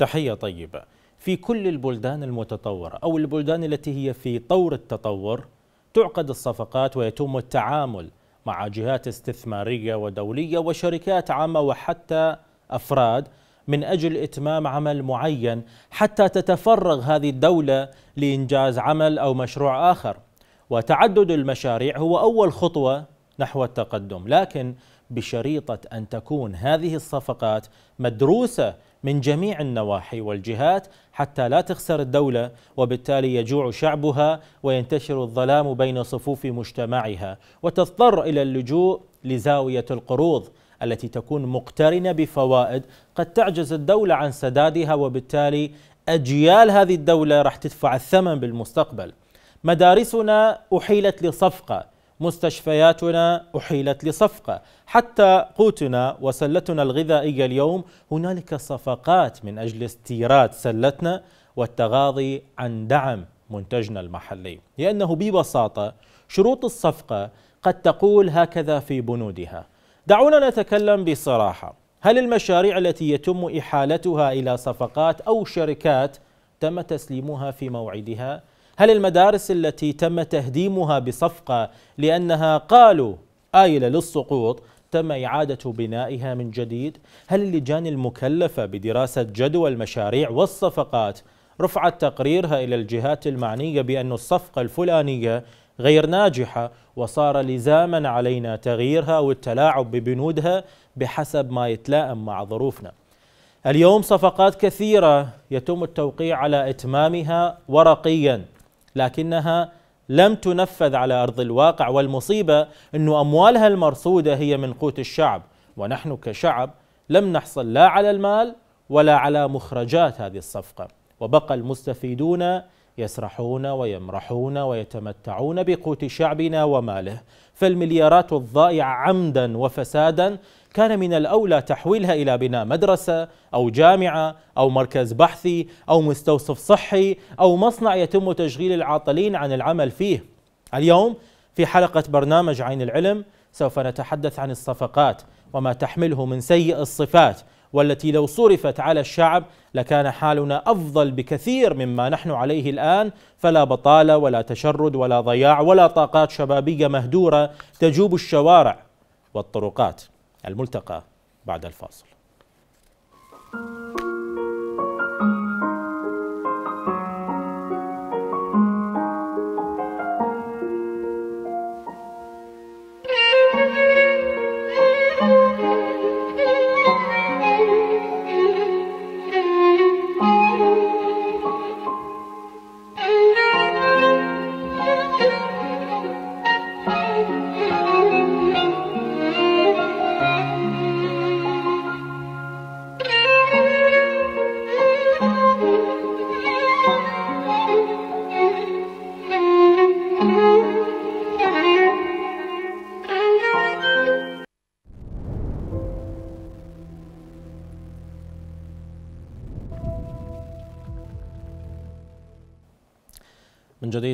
تحية طيبة في كل البلدان المتطورة أو البلدان التي هي في طور التطور تعقد الصفقات ويتم التعامل مع جهات استثمارية ودولية وشركات عامة وحتى أفراد من أجل إتمام عمل معين حتى تتفرغ هذه الدولة لإنجاز عمل أو مشروع آخر وتعدد المشاريع هو أول خطوة نحو التقدم لكن بشريطة أن تكون هذه الصفقات مدروسة من جميع النواحي والجهات حتى لا تخسر الدولة وبالتالي يجوع شعبها وينتشر الظلام بين صفوف مجتمعها وتضطر إلى اللجوء لزاوية القروض التي تكون مقترنة بفوائد قد تعجز الدولة عن سدادها وبالتالي أجيال هذه الدولة راح تدفع الثمن بالمستقبل مدارسنا أحيلت لصفقة مستشفياتنا أحيلت لصفقة حتى قوتنا وسلتنا الغذائية اليوم هنالك صفقات من أجل استيراد سلتنا والتغاضي عن دعم منتجنا المحلي لأنه ببساطة شروط الصفقة قد تقول هكذا في بنودها دعونا نتكلم بصراحة هل المشاريع التي يتم إحالتها إلى صفقات أو شركات تم تسليمها في موعدها هل المدارس التي تم تهديمها بصفقة لأنها قالوا آيلة للسقوط تم إعادة بنائها من جديد؟ هل اللجان المكلفة بدراسة جدوى المشاريع والصفقات رفعت تقريرها إلى الجهات المعنية بأن الصفقة الفلانية غير ناجحة وصار لزاما علينا تغييرها والتلاعب ببنودها بحسب ما يتلائم مع ظروفنا اليوم صفقات كثيرة يتم التوقيع على إتمامها ورقيا لكنها لم تنفذ على أرض الواقع والمصيبة أن أموالها المرصودة هي من قوت الشعب ونحن كشعب لم نحصل لا على المال ولا على مخرجات هذه الصفقة وبقى المستفيدون يسرحون ويمرحون ويتمتعون بقوت شعبنا وماله فالمليارات الضائعة عمدا وفسادا كان من الأولى تحويلها إلى بناء مدرسة أو جامعة أو مركز بحثي أو مستوصف صحي أو مصنع يتم تشغيل العاطلين عن العمل فيه اليوم في حلقة برنامج عين العلم سوف نتحدث عن الصفقات وما تحمله من سيء الصفات والتي لو صرفت على الشعب لكان حالنا افضل بكثير مما نحن عليه الان فلا بطاله ولا تشرد ولا ضياع ولا طاقات شبابيه مهدوره تجوب الشوارع والطرقات الملتقى بعد الفاصل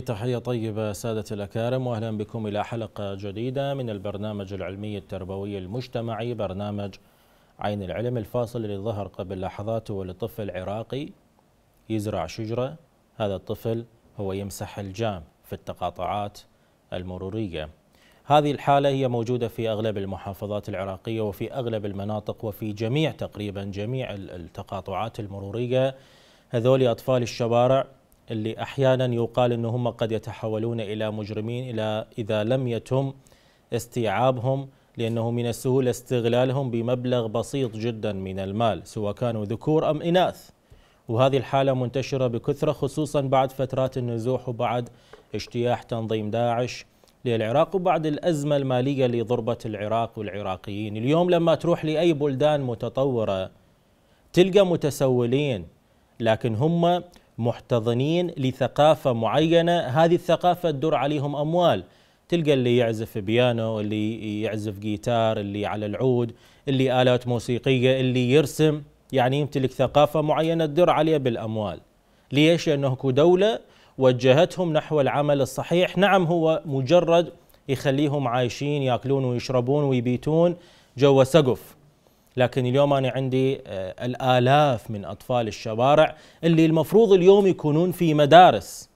تحية طيبة سادة الأكارم وأهلا بكم إلى حلقة جديدة من البرنامج العلمي التربوي المجتمعي برنامج عين العلم الفاصل اللي ظهر قبل لحظات هو لطفل عراقي يزرع شجرة هذا الطفل هو يمسح الجام في التقاطعات المرورية هذه الحالة هي موجودة في أغلب المحافظات العراقية وفي أغلب المناطق وفي جميع تقريبا جميع التقاطعات المرورية هذول أطفال الشوارع اللي احيانا يقال ان هم قد يتحولون الى مجرمين الى اذا لم يتم استيعابهم لانه من السهوله استغلالهم بمبلغ بسيط جدا من المال سواء كانوا ذكور ام اناث وهذه الحاله منتشره بكثره خصوصا بعد فترات النزوح وبعد اجتياح تنظيم داعش للعراق وبعد الازمه الماليه اللي ضربت العراق والعراقيين، اليوم لما تروح لاي بلدان متطوره تلقى متسولين لكن هم محتضنين لثقافة معينة هذه الثقافة تدور عليهم أموال تلقى اللي يعزف بيانو اللي يعزف جيتار اللي على العود اللي آلات موسيقية اللي يرسم يعني يمتلك ثقافة معينة تدر عليه بالأموال ليش؟ لأنه اكو دولة وجهتهم نحو العمل الصحيح نعم هو مجرد يخليهم عايشين ياكلون ويشربون ويبيتون جوا سقف لكن اليوم أنا عندي آه، الآلاف من أطفال الشوارع اللي المفروض اليوم يكونون في مدارس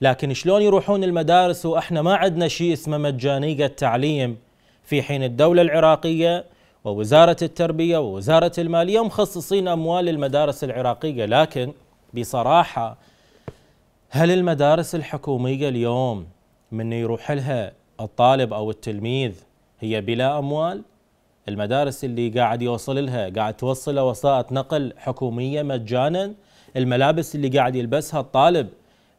لكن شلون يروحون المدارس وإحنا ما عندنا شيء اسمه مجانية التعليم في حين الدولة العراقية ووزارة التربية ووزارة المالية مخصصين أموال للمدارس العراقية لكن بصراحة هل المدارس الحكومية اليوم من يروح لها الطالب أو التلميذ هي بلا أموال؟ المدارس اللي قاعد يوصل لها قاعد توصل وسائط نقل حكومية مجانا الملابس اللي قاعد يلبسها الطالب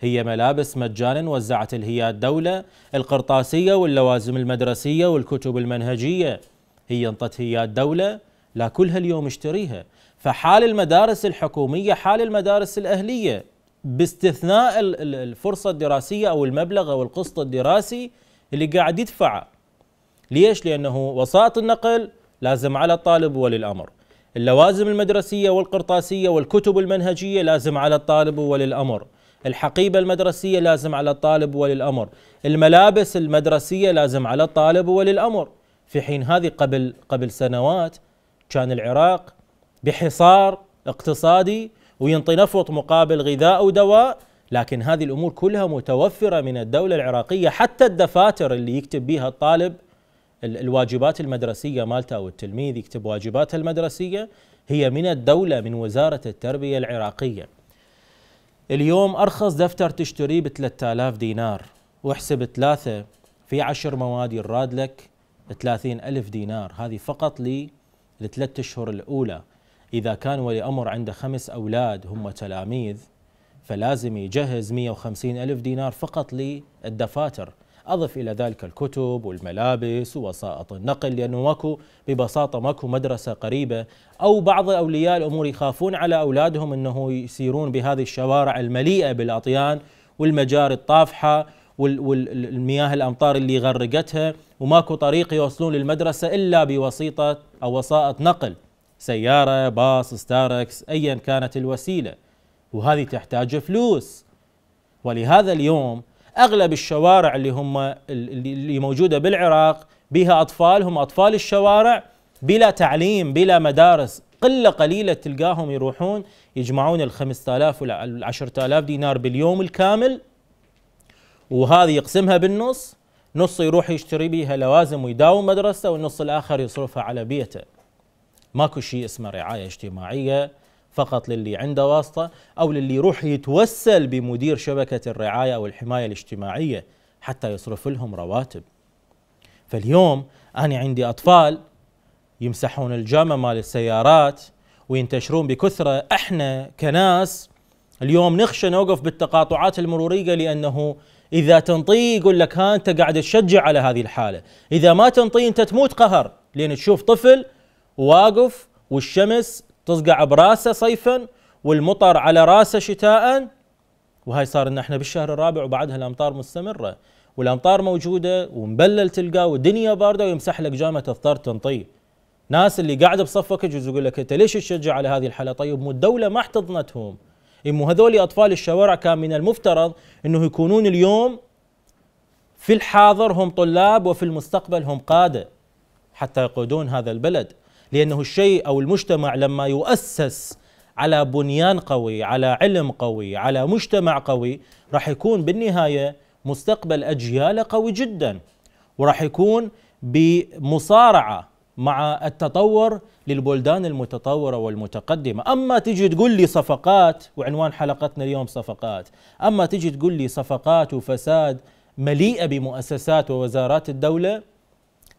هي ملابس مجانا وزعت هي الدولة القرطاسية واللوازم المدرسية والكتب المنهجية هي انطت هي الدولة لا كلها اليوم اشتريها فحال المدارس الحكومية حال المدارس الأهلية باستثناء الفرصة الدراسية أو المبلغ أو القسط الدراسي اللي قاعد يدفعه ليش؟ لأنه وسائط النقل لازم على الطالب ولي الأمر اللوازم المدرسية والقرطاسية والكتب المنهجية لازم على الطالب وولي الأمر الحقيبة المدرسية لازم على الطالب وولي الأمر الملابس المدرسية لازم على الطالب وولي الأمر في حين هذه قبل قبل سنوات كان العراق بحصار اقتصادي وينطي نفط مقابل غذاء ودواء لكن هذه الأمور كلها متوفرة من الدولة العراقية حتى الدفاتر اللي يكتب بها الطالب الواجبات المدرسيه مالته او التلميذ يكتب واجباته المدرسيه هي من الدوله من وزاره التربيه العراقيه. اليوم ارخص دفتر تشتريه ب 3000 دينار واحسب ثلاثه في عشر مواد يراد لك 30000 دينار هذه فقط للثلاث اشهر الاولى. إذا كان ولي أمر عنده خمس أولاد هم تلاميذ فلازم يجهز 150 ألف دينار فقط للدفاتر أضف إلى ذلك الكتب والملابس ووسائط النقل لأنه ماكو ببساطة ماكو مدرسة قريبة أو بعض أولياء الأمور يخافون على أولادهم أنه يسيرون بهذه الشوارع المليئة بالأطيان والمجاري الطافحة والمياه الأمطار اللي غرقتها وماكو طريق يوصلون للمدرسة إلا بوسيطة أو وسائط نقل سيارة باص ستاركس أيا كانت الوسيلة وهذه تحتاج فلوس ولهذا اليوم اغلب الشوارع اللي هم اللي موجوده بالعراق بها اطفال هم اطفال الشوارع بلا تعليم بلا مدارس قله قليله تلقاهم يروحون يجمعون ال 5000 وال 10000 دينار باليوم الكامل وهذه يقسمها بالنص نص يروح يشتري بيها لوازم ويداوم مدرسه والنص الاخر يصرفها على بيته ماكو شيء اسمه رعايه اجتماعيه فقط للي عنده واسطة أو للي يروح يتوسل بمدير شبكة الرعاية أو الحماية الاجتماعية حتى يصرف لهم رواتب فاليوم أنا عندي أطفال يمسحون الجامة مال السيارات وينتشرون بكثرة احنا كناس اليوم نخشى نوقف بالتقاطعات المرورية لأنه إذا تنطي يقول لك ها أنت قاعد تشجع على هذه الحالة إذا ما تنطي أنت تموت قهر لأن تشوف طفل واقف والشمس تصقع براسه صيفا والمطر على راسه شتاء وهاي صار لنا احنا بالشهر الرابع وبعدها الامطار مستمره والامطار موجوده ومبلل تلقاه والدنيا بارده ويمسح لك جامه تضطر تنطي ناس اللي قاعد بصفك يجوز يقول لك انت ليش تشجع على هذه الحاله طيب مو الدوله ما احتضنتهم مو هذول اطفال الشوارع كان من المفترض انه يكونون اليوم في الحاضر هم طلاب وفي المستقبل هم قاده حتى يقودون هذا البلد لأنه الشيء أو المجتمع لما يؤسس على بنيان قوي على علم قوي على مجتمع قوي راح يكون بالنهاية مستقبل أجياله قوي جدا وراح يكون بمصارعة مع التطور للبلدان المتطورة والمتقدمة أما تجي تقول لي صفقات وعنوان حلقتنا اليوم صفقات أما تجي تقول لي صفقات وفساد مليئة بمؤسسات ووزارات الدولة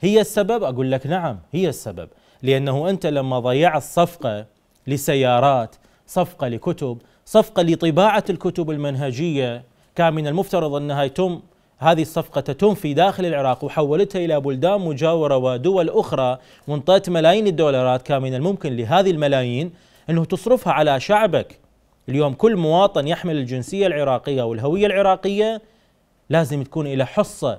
هي السبب أقول لك نعم هي السبب لأنه أنت لما ضيعت صفقة لسيارات صفقة لكتب صفقة لطباعة الكتب المنهجية كان من المفترض أنها يتم هذه الصفقة تتم في داخل العراق وحولتها إلى بلدان مجاورة ودول أخرى وانطيت ملايين الدولارات كان من الممكن لهذه الملايين أنه تصرفها على شعبك اليوم كل مواطن يحمل الجنسية العراقية والهوية العراقية لازم تكون إلى حصة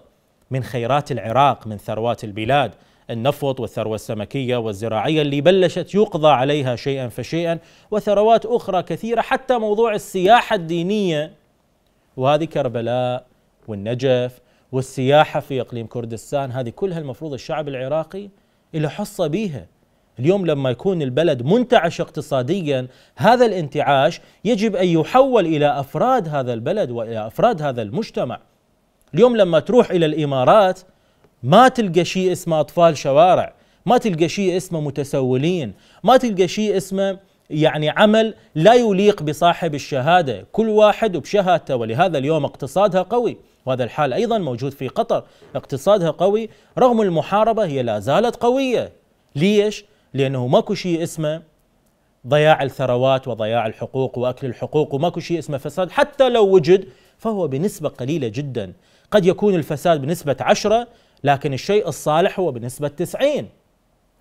من خيرات العراق من ثروات البلاد النفط والثروة السمكية والزراعية اللي بلشت يقضى عليها شيئا فشيئا وثروات أخرى كثيرة حتى موضوع السياحة الدينية وهذه كربلاء والنجف والسياحة في إقليم كردستان هذه كلها المفروض الشعب العراقي له حصة بيها اليوم لما يكون البلد منتعش اقتصاديا هذا الانتعاش يجب أن يحول إلى أفراد هذا البلد وإلى أفراد هذا المجتمع اليوم لما تروح إلى الإمارات ما تلقى شيء اسمه أطفال شوارع ما تلقى شيء اسمه متسولين ما تلقى شيء اسمه يعني عمل لا يليق بصاحب الشهادة كل واحد بشهادته ولهذا اليوم اقتصادها قوي وهذا الحال أيضا موجود في قطر اقتصادها قوي رغم المحاربة هي لا زالت قوية ليش؟ لأنه ماكو شيء اسمه ضياع الثروات وضياع الحقوق وأكل الحقوق وماكو شيء اسمه فساد حتى لو وجد فهو بنسبة قليلة جدا قد يكون الفساد بنسبة عشرة لكن الشيء الصالح هو بنسبة 90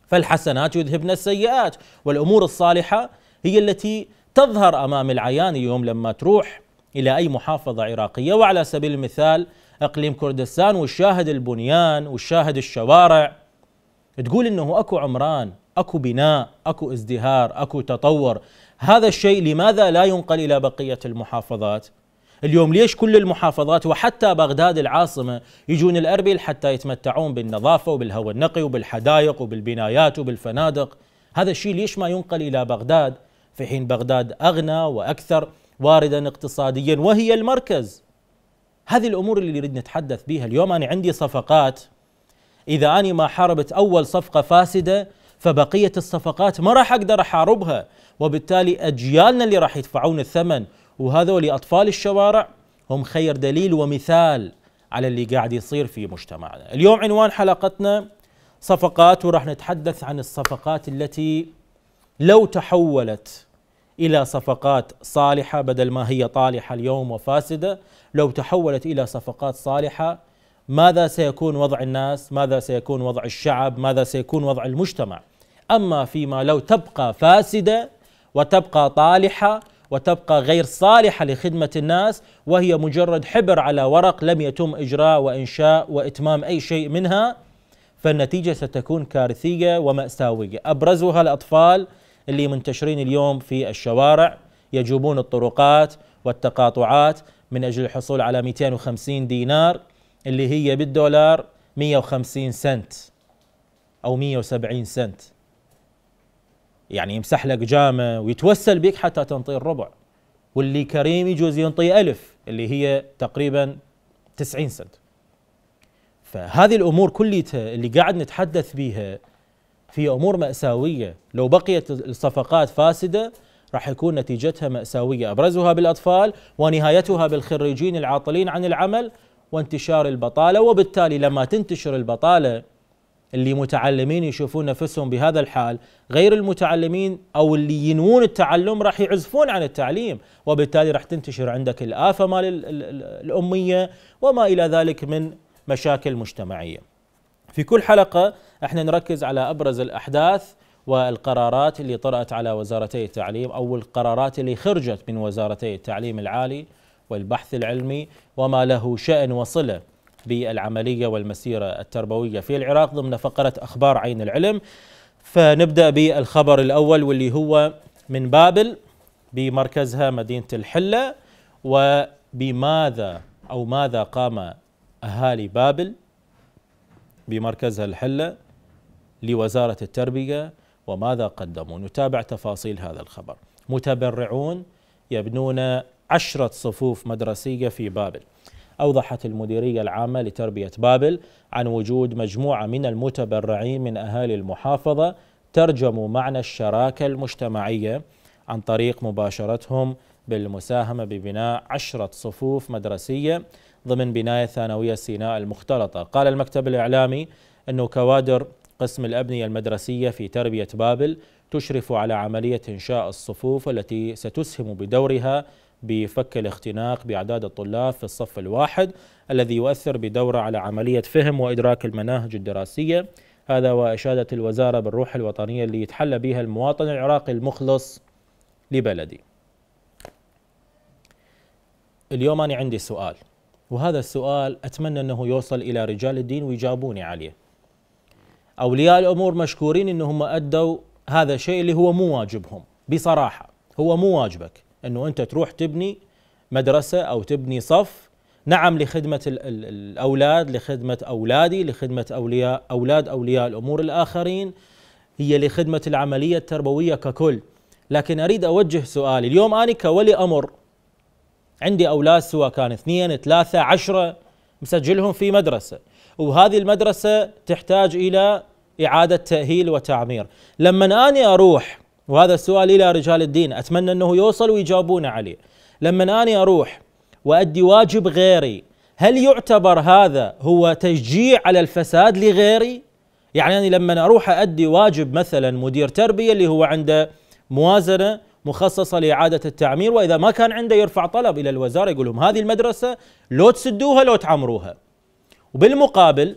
فالحسنات يذهبن السيئات والأمور الصالحة هي التي تظهر أمام العيان يوم لما تروح إلى أي محافظة عراقية وعلى سبيل المثال اقليم كردستان والشاهد البنيان والشاهد الشوارع تقول انه اكو عمران اكو بناء اكو ازدهار اكو تطور هذا الشيء لماذا لا ينقل الى بقيه المحافظات اليوم ليش كل المحافظات وحتى بغداد العاصمة يجون الأربيل حتى يتمتعون بالنظافة وبالهواء النقي وبالحدائق وبالبنايات وبالفنادق هذا الشيء ليش ما ينقل إلى بغداد في حين بغداد أغنى وأكثر واردا اقتصاديا وهي المركز هذه الأمور اللي نريد نتحدث بها اليوم أنا عندي صفقات إذا أنا ما حاربت أول صفقة فاسدة فبقية الصفقات ما راح أقدر أحاربها وبالتالي أجيالنا اللي راح يدفعون الثمن وهذول أطفال الشوارع هم خير دليل ومثال على اللي قاعد يصير في مجتمعنا اليوم عنوان حلقتنا صفقات وراح نتحدث عن الصفقات التي لو تحولت إلى صفقات صالحة بدل ما هي طالحة اليوم وفاسدة لو تحولت إلى صفقات صالحة ماذا سيكون وضع الناس ماذا سيكون وضع الشعب ماذا سيكون وضع المجتمع أما فيما لو تبقى فاسدة وتبقى طالحة وتبقى غير صالحة لخدمة الناس وهي مجرد حبر على ورق لم يتم إجراء وإنشاء وإتمام أي شيء منها فالنتيجة ستكون كارثية ومأساوية أبرزها الأطفال اللي منتشرين اليوم في الشوارع يجوبون الطرقات والتقاطعات من أجل الحصول على 250 دينار اللي هي بالدولار 150 سنت أو 170 سنت يعني يمسح لك جامه ويتوسل بك حتى تنطي الربع واللي كريم يجوز ينطي ألف اللي هي تقريبا 90 سنت فهذه الأمور كليتها اللي قاعد نتحدث بها في أمور مأساوية لو بقيت الصفقات فاسدة راح يكون نتيجتها مأساوية أبرزها بالأطفال ونهايتها بالخريجين العاطلين عن العمل وانتشار البطالة وبالتالي لما تنتشر البطالة اللي متعلمين يشوفون نفسهم بهذا الحال غير المتعلمين او اللي ينوون التعلم راح يعزفون عن التعليم وبالتالي راح تنتشر عندك الافه مال الاميه وما الى ذلك من مشاكل مجتمعيه. في كل حلقه احنا نركز على ابرز الاحداث والقرارات اللي طرأت على وزارتي التعليم او القرارات اللي خرجت من وزارتي التعليم العالي والبحث العلمي وما له شأن وصله بالعملية والمسيرة التربوية في العراق ضمن فقرة أخبار عين العلم فنبدأ بالخبر الأول واللي هو من بابل بمركزها مدينة الحلة وبماذا أو ماذا قام أهالي بابل بمركزها الحلة لوزارة التربية وماذا قدموا نتابع تفاصيل هذا الخبر متبرعون يبنون عشرة صفوف مدرسية في بابل أوضحت المديرية العامة لتربية بابل عن وجود مجموعة من المتبرعين من أهالي المحافظة ترجموا معنى الشراكة المجتمعية عن طريق مباشرتهم بالمساهمة ببناء عشرة صفوف مدرسية ضمن بناية ثانوية سيناء المختلطة قال المكتب الإعلامي أنه كوادر قسم الأبنية المدرسية في تربية بابل تشرف على عملية إنشاء الصفوف التي ستسهم بدورها بفك الاختناق بأعداد الطلاب في الصف الواحد الذي يؤثر بدوره على عملية فهم وإدراك المناهج الدراسية هذا وإشادة الوزارة بالروح الوطنية اللي يتحلى بها المواطن العراقي المخلص لبلدي اليوم أنا عندي سؤال وهذا السؤال أتمنى أنه يوصل إلى رجال الدين ويجابوني عليه أولياء الأمور مشكورين أنهم أدوا هذا الشيء اللي هو مو واجبهم بصراحة هو مو واجبك انه انت تروح تبني مدرسه او تبني صف نعم لخدمه الاولاد لخدمه اولادي لخدمه اولياء اولاد اولياء الامور الاخرين هي لخدمه العمليه التربويه ككل لكن اريد اوجه سؤالي اليوم انا كولي امر عندي اولاد سواء كان اثنين ثلاثه عشره مسجلهم في مدرسه وهذه المدرسه تحتاج الى اعاده تاهيل وتعمير لما اني اروح وهذا السؤال إلى رجال الدين أتمنى أنه يوصل ويجاوبون عليه لما أنا أروح وأدي واجب غيري هل يعتبر هذا هو تشجيع على الفساد لغيري؟ يعني أنا لما أروح أدي واجب مثلا مدير تربية اللي هو عنده موازنة مخصصة لإعادة التعمير وإذا ما كان عنده يرفع طلب إلى الوزارة يقول لهم هذه المدرسة لو تسدوها لو تعمروها وبالمقابل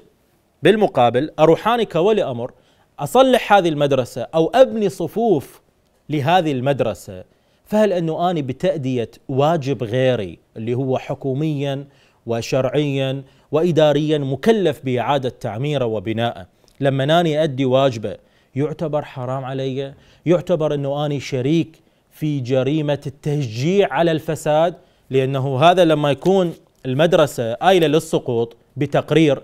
بالمقابل أروحاني كولي أمر أصلح هذه المدرسة أو أبني صفوف لهذه المدرسة فهل أنه أنا بتأدية واجب غيري اللي هو حكوميا وشرعيا وإداريا مكلف بإعادة تعميره وبنائه لما ناني أدي واجبه يعتبر حرام علي يعتبر أنه أنا شريك في جريمة التشجيع على الفساد لأنه هذا لما يكون المدرسة آيلة للسقوط بتقرير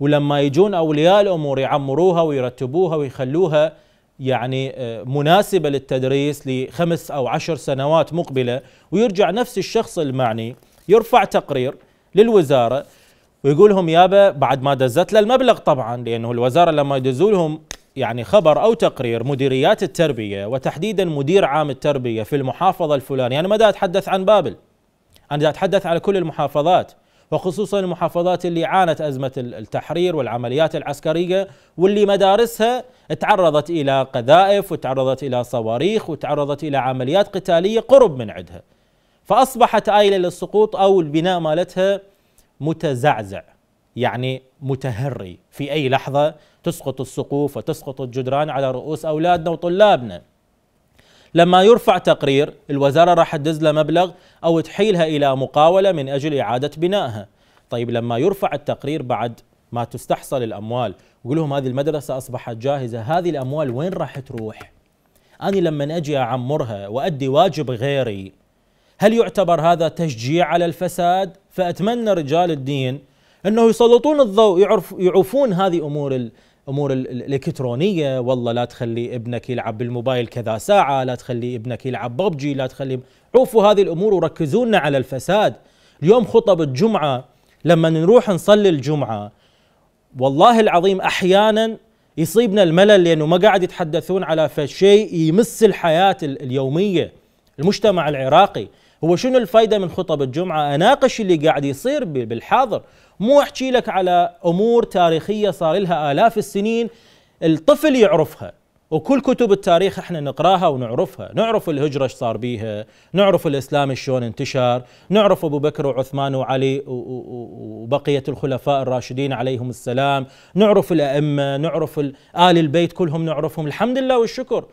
ولما يجون اولياء الامور يعمروها ويرتبوها ويخلوها يعني آه، مناسبه للتدريس لخمس او عشر سنوات مقبله ويرجع نفس الشخص المعني يرفع تقرير للوزاره ويقول لهم يابا بعد ما دزت له المبلغ طبعا لانه الوزاره لما يدزوا لهم يعني خبر او تقرير مديريات التربيه وتحديدا مدير عام التربيه في المحافظه الفلانيه انا ما دا اتحدث عن بابل انا دا اتحدث على كل المحافظات وخصوصا المحافظات اللي عانت أزمة التحرير والعمليات العسكرية واللي مدارسها تعرضت إلى قذائف وتعرضت إلى صواريخ وتعرضت إلى عمليات قتالية قرب من عدها فأصبحت آيلة للسقوط أو البناء مالتها متزعزع يعني متهري في أي لحظة تسقط السقوف وتسقط الجدران على رؤوس أولادنا وطلابنا لما يرفع تقرير الوزارة راح تدز له مبلغ أو تحيلها إلى مقاولة من أجل إعادة بنائها طيب لما يرفع التقرير بعد ما تستحصل الأموال لهم هذه المدرسة أصبحت جاهزة هذه الأموال وين راح تروح أنا لما أجي أعمرها وأدي واجب غيري هل يعتبر هذا تشجيع على الفساد فأتمنى رجال الدين أنه يسلطون الضوء يعرف يعوفون هذه أمور امور الالكترونيه والله لا تخلي ابنك يلعب بالموبايل كذا ساعه لا تخلي ابنك يلعب ببجي لا تخلي عوفوا هذه الامور وركزوا لنا على الفساد اليوم خطب الجمعه لما نروح نصلي الجمعه والله العظيم احيانا يصيبنا الملل لانه ما قاعد يتحدثون على شيء يمس الحياه اليوميه المجتمع العراقي هو شنو الفائده من خطب الجمعه اناقش اللي قاعد يصير بالحاضر مو احكي لك على امور تاريخيه صار لها الاف السنين الطفل يعرفها وكل كتب التاريخ احنا نقراها ونعرفها، نعرف الهجره ايش صار بيها، نعرف الاسلام شلون انتشر، نعرف ابو بكر وعثمان وعلي وبقيه الخلفاء الراشدين عليهم السلام، نعرف الائمه، نعرف ال ال البيت كلهم نعرفهم، الحمد لله والشكر،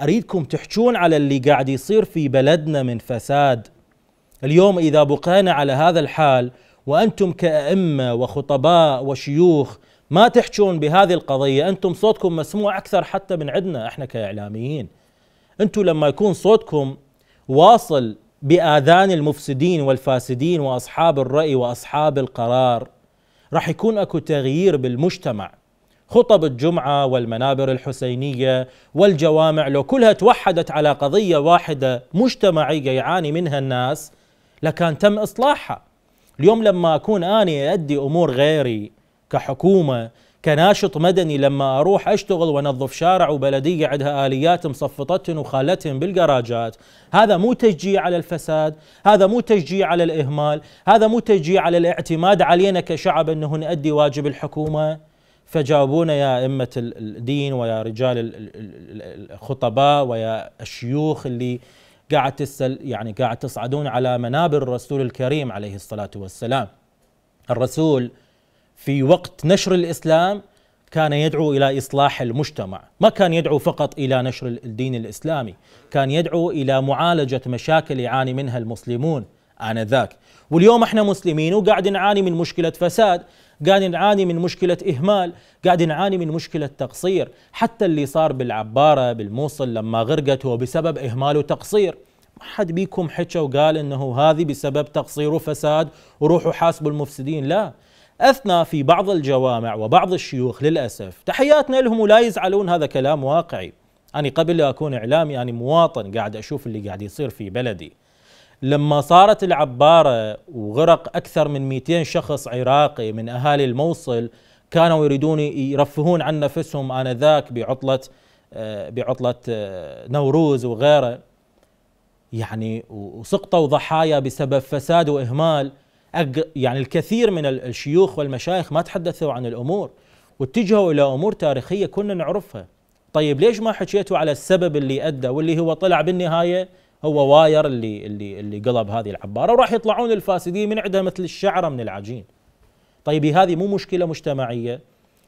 اريدكم تحجون على اللي قاعد يصير في بلدنا من فساد اليوم اذا بقينا على هذا الحال وانتم كائمه وخطباء وشيوخ ما تحجون بهذه القضيه انتم صوتكم مسموع اكثر حتى من عندنا احنا كاعلاميين انتم لما يكون صوتكم واصل باذان المفسدين والفاسدين واصحاب الراي واصحاب القرار راح يكون اكو تغيير بالمجتمع خطب الجمعة والمنابر الحسينية والجوامع لو كلها توحدت على قضية واحدة مجتمعية يعاني منها الناس لكان تم إصلاحها اليوم لما أكون أنا أدي أمور غيري كحكومة كناشط مدني لما أروح أشتغل وأنظف شارع وبلدية عندها آليات مصفطتهم وخالتهم بالجراجات هذا مو تشجيع على الفساد هذا مو تشجيع على الإهمال هذا مو تشجيع على الاعتماد علينا كشعب أنه نؤدي واجب الحكومة فجاوبونا يا أئمة الدين ويا رجال الخطباء ويا الشيوخ اللي قاعد تسأل يعني قاعد تصعدون على منابر الرسول الكريم عليه الصلاة والسلام الرسول في وقت نشر الإسلام كان يدعو الى اصلاح المجتمع، ما كان يدعو فقط الى نشر الدين الاسلامي، كان يدعو الى معالجه مشاكل يعاني منها المسلمون، آنذاك واليوم احنا مسلمين وقاعد نعاني من مشكلة فساد قاعد نعاني من مشكلة إهمال قاعد نعاني من مشكلة تقصير حتى اللي صار بالعبارة بالموصل لما غرقت هو بسبب إهمال وتقصير ما حد بيكم حكى وقال انه هذه بسبب تقصير وفساد وروحوا حاسبوا المفسدين لا اثنى في بعض الجوامع وبعض الشيوخ للاسف تحياتنا لهم ولا يزعلون هذا كلام واقعي انا قبل لا اكون اعلامي انا مواطن قاعد اشوف اللي قاعد يصير في بلدي لما صارت العبارة وغرق أكثر من 200 شخص عراقي من أهالي الموصل كانوا يريدون يرفهون عن نفسهم آنذاك بعطلة آه، بعطلة آه، نوروز وغيره يعني وسقطوا ضحايا بسبب فساد وإهمال يعني الكثير من الشيوخ والمشايخ ما تحدثوا عن الأمور واتجهوا إلى أمور تاريخية كنا نعرفها طيب ليش ما حكيتوا على السبب اللي أدى واللي هو طلع بالنهاية هو واير اللي اللي اللي قلب هذه العباره وراح يطلعون الفاسدين من عندها مثل الشعره من العجين. طيب هذه مو مشكله مجتمعيه؟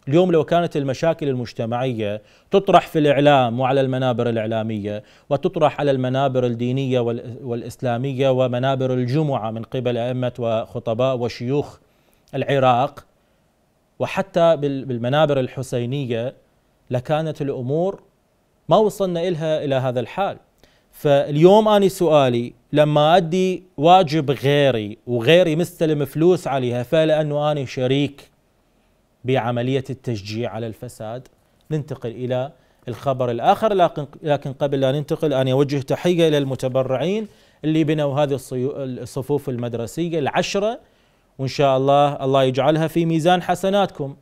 اليوم لو كانت المشاكل المجتمعيه تطرح في الاعلام وعلى المنابر الاعلاميه وتطرح على المنابر الدينيه والاسلاميه ومنابر الجمعه من قبل ائمه وخطباء وشيوخ العراق وحتى بالمنابر الحسينيه لكانت الامور ما وصلنا الها الى هذا الحال فاليوم أنا سؤالي لما أدي واجب غيري وغيري مستلم فلوس عليها فلأنه أنا شريك بعملية التشجيع على الفساد ننتقل إلى الخبر الآخر لكن قبل لا ننتقل أنا أوجه تحية إلى المتبرعين اللي بنوا هذه الصفوف المدرسية العشرة وإن شاء الله الله يجعلها في ميزان حسناتكم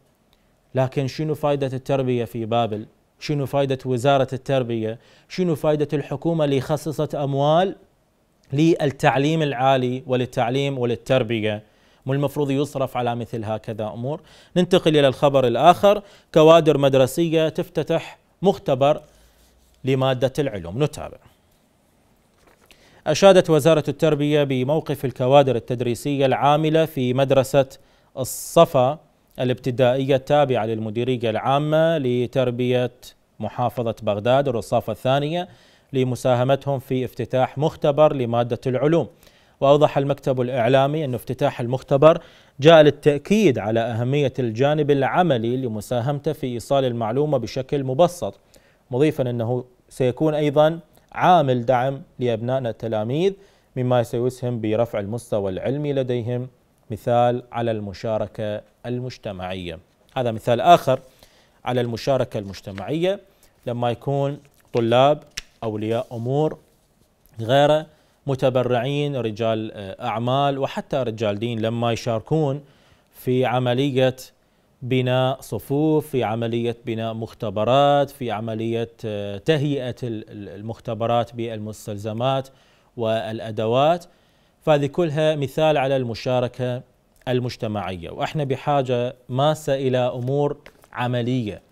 لكن شنو فائدة التربية في بابل شنو فائدة وزارة التربية شنو فائدة الحكومة اللي خصصت أموال للتعليم العالي وللتعليم وللتربية مو المفروض يصرف على مثل هكذا أمور ننتقل إلى الخبر الآخر كوادر مدرسية تفتتح مختبر لمادة العلوم نتابع أشادت وزارة التربية بموقف الكوادر التدريسية العاملة في مدرسة الصفا الابتدائية التابعة للمديرية العامة لتربية محافظة بغداد الرصافة الثانية لمساهمتهم في افتتاح مختبر لمادة العلوم وأوضح المكتب الإعلامي أن افتتاح المختبر جاء للتأكيد على أهمية الجانب العملي لمساهمته في إيصال المعلومة بشكل مبسط مضيفا أنه سيكون أيضا عامل دعم لأبنائنا التلاميذ مما سيسهم برفع المستوى العلمي لديهم مثال على المشاركة المجتمعية هذا مثال آخر على المشاركة المجتمعية لما يكون طلاب أولياء أمور غيره متبرعين رجال آه، أعمال وحتى رجال دين لما يشاركون في عملية بناء صفوف في عملية بناء مختبرات في عملية آه، تهيئة المختبرات بالمستلزمات والأدوات فهذه كلها مثال على المشاركة المجتمعيه واحنا بحاجه ماسه الى امور عمليه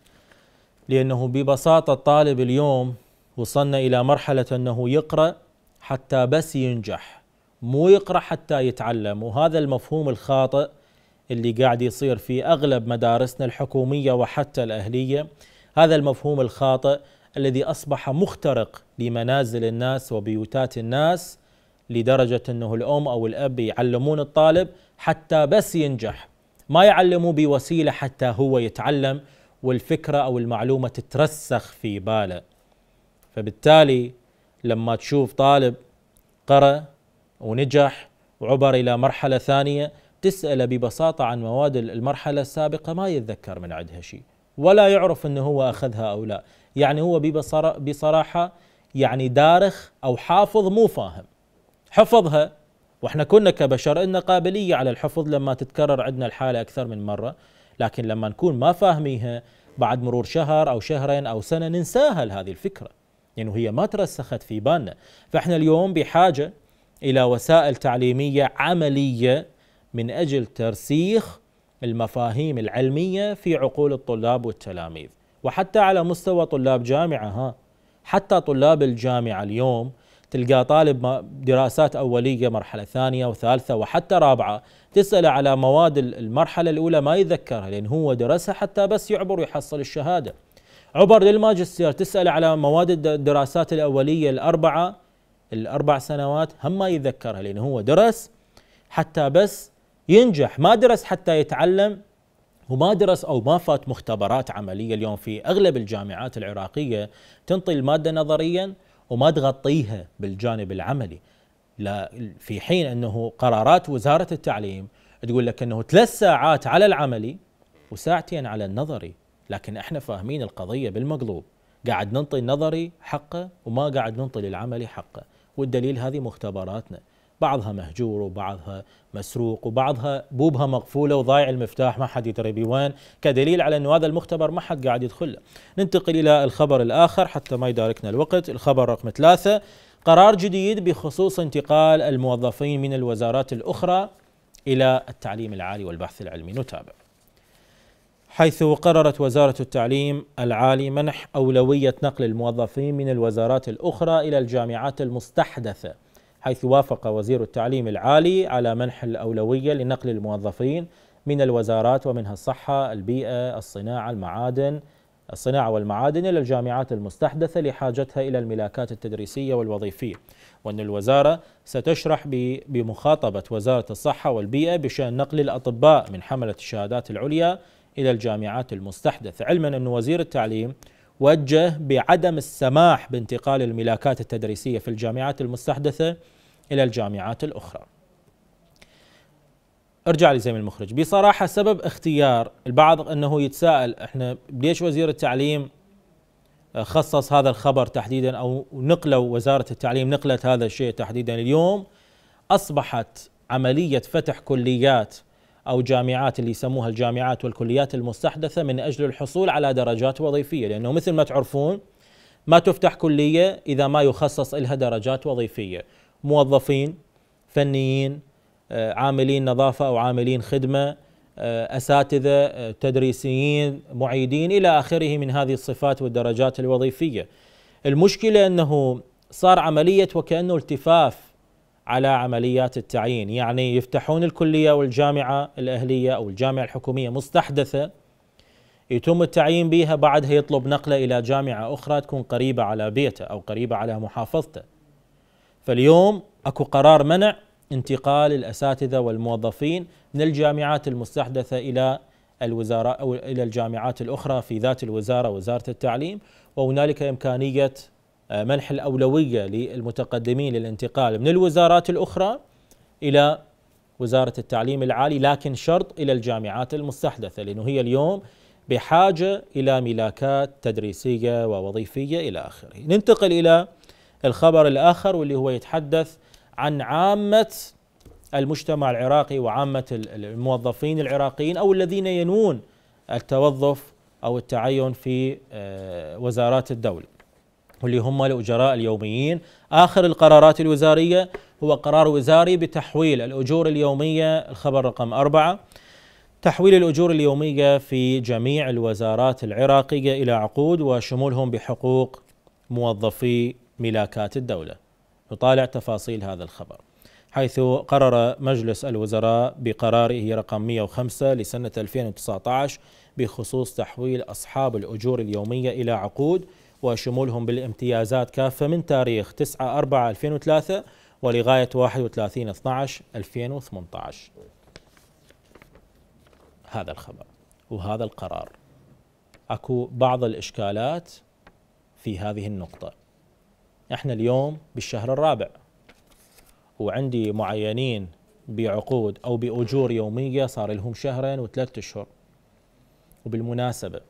لانه ببساطه الطالب اليوم وصلنا الى مرحله انه يقرا حتى بس ينجح مو يقرا حتى يتعلم وهذا المفهوم الخاطئ اللي قاعد يصير في اغلب مدارسنا الحكوميه وحتى الاهليه هذا المفهوم الخاطئ الذي اصبح مخترق لمنازل الناس وبيوتات الناس لدرجه انه الام او الاب يعلمون الطالب حتى بس ينجح ما يعلموه بوسيلة حتى هو يتعلم والفكرة أو المعلومة تترسخ في باله فبالتالي لما تشوف طالب قرأ ونجح وعبر إلى مرحلة ثانية تسأله ببساطة عن مواد المرحلة السابقة ما يتذكر من عندها شيء ولا يعرف أنه هو أخذها أو لا يعني هو بصراحة يعني دارخ أو حافظ مو فاهم حفظها واحنا كنا كبشر إن قابلية على الحفظ لما تتكرر عندنا الحالة أكثر من مرة لكن لما نكون ما فاهميها بعد مرور شهر أو شهرين أو سنة ننساها هذه الفكرة لأنه يعني هي ما ترسخت في بالنا فإحنا اليوم بحاجة إلى وسائل تعليمية عملية من أجل ترسيخ المفاهيم العلمية في عقول الطلاب والتلاميذ وحتى على مستوى طلاب جامعة ها حتى طلاب الجامعة اليوم تلقاه طالب دراسات أولية مرحلة ثانية وثالثة وحتى رابعة تسأله على مواد المرحلة الأولى ما يذكرها لأن هو درسها حتى بس يعبر ويحصل الشهادة عبر للماجستير تسأله على مواد الدراسات الأولية الأربعة الأربع سنوات هم ما يذكرها لأن هو درس حتى بس ينجح ما درس حتى يتعلم وما درس او ما فات مختبرات عمليه اليوم في اغلب الجامعات العراقيه تنطي الماده نظريا وما تغطيها بالجانب العملي لا في حين انه قرارات وزاره التعليم تقول لك انه ثلاث ساعات على العملي وساعتين على النظري لكن احنا فاهمين القضيه بالمقلوب قاعد ننطي النظري حقه وما قاعد ننطي للعملي حقه والدليل هذه مختبراتنا بعضها مهجور وبعضها مسروق وبعضها بوبها مقفوله وضايع المفتاح ما حد يدري بوين كدليل على انه هذا المختبر ما حد قاعد يدخله. ننتقل الى الخبر الاخر حتى ما يداركنا الوقت، الخبر رقم ثلاثه قرار جديد بخصوص انتقال الموظفين من الوزارات الاخرى الى التعليم العالي والبحث العلمي نتابع. حيث قررت وزارة التعليم العالي منح أولوية نقل الموظفين من الوزارات الأخرى إلى الجامعات المستحدثة حيث وافق وزير التعليم العالي على منح الأولوية لنقل الموظفين من الوزارات ومنها الصحة، البيئة، الصناعة، المعادن، الصناعة والمعادن إلى الجامعات المستحدثة لحاجتها إلى الملاكات التدريسية والوظيفية وأن الوزارة ستشرح بمخاطبة وزارة الصحة والبيئة بشأن نقل الأطباء من حملة الشهادات العليا إلى الجامعات المستحدثة علما أن وزير التعليم وجه بعدم السماح بانتقال الملاكات التدريسية في الجامعات المستحدثة إلى الجامعات الأخرى ارجع لي زي المخرج بصراحة سبب اختيار البعض أنه يتساءل احنا ليش وزير التعليم خصص هذا الخبر تحديدا أو نقلوا وزارة التعليم نقلت هذا الشيء تحديدا اليوم أصبحت عملية فتح كليات أو جامعات اللي يسموها الجامعات والكليات المستحدثة من أجل الحصول على درجات وظيفية لأنه مثل ما تعرفون ما تفتح كلية إذا ما يخصص لها درجات وظيفية موظفين فنيين آه، عاملين نظافة أو عاملين خدمة آه، أساتذة آه، تدريسيين معيدين إلى آخره من هذه الصفات والدرجات الوظيفية المشكلة أنه صار عملية وكأنه التفاف على عمليات التعيين يعني يفتحون الكلية والجامعة الأهلية أو الجامعة الحكومية مستحدثة يتم التعيين بها بعدها يطلب نقله إلى جامعة أخرى تكون قريبة على بيته أو قريبة على محافظته فاليوم أكو قرار منع انتقال الأساتذة والموظفين من الجامعات المستحدثة إلى الوزارة أو إلى الجامعات الأخرى في ذات الوزارة وزارة التعليم وهنالك إمكانية آه، منح الأولوية للمتقدمين للانتقال من الوزارات الأخرى إلى وزارة التعليم العالي لكن شرط إلى الجامعات المستحدثة لأنه هي اليوم بحاجة إلى ملاكات تدريسية ووظيفية إلى آخره ننتقل إلى الخبر الآخر واللي هو يتحدث عن عامة المجتمع العراقي وعامة الموظفين العراقيين أو الذين ينوون التوظف أو التعين في آه، وزارات الدولة واللي هم الأجراء اليوميين آخر القرارات الوزارية هو قرار وزاري بتحويل الأجور اليومية الخبر رقم أربعة تحويل الأجور اليومية في جميع الوزارات العراقية إلى عقود وشمولهم بحقوق موظفي ملاكات الدولة نطالع تفاصيل هذا الخبر حيث قرر مجلس الوزراء بقراره رقم 105 لسنة 2019 بخصوص تحويل أصحاب الأجور اليومية إلى عقود وشمولهم بالامتيازات كافة من تاريخ 9/4/2003 ولغاية 31/12/2018 هذا الخبر وهذا القرار اكو بعض الاشكالات في هذه النقطة احنا اليوم بالشهر الرابع وعندي معينين بعقود او باجور يوميه صار لهم شهرين وثلاثة اشهر وبالمناسبه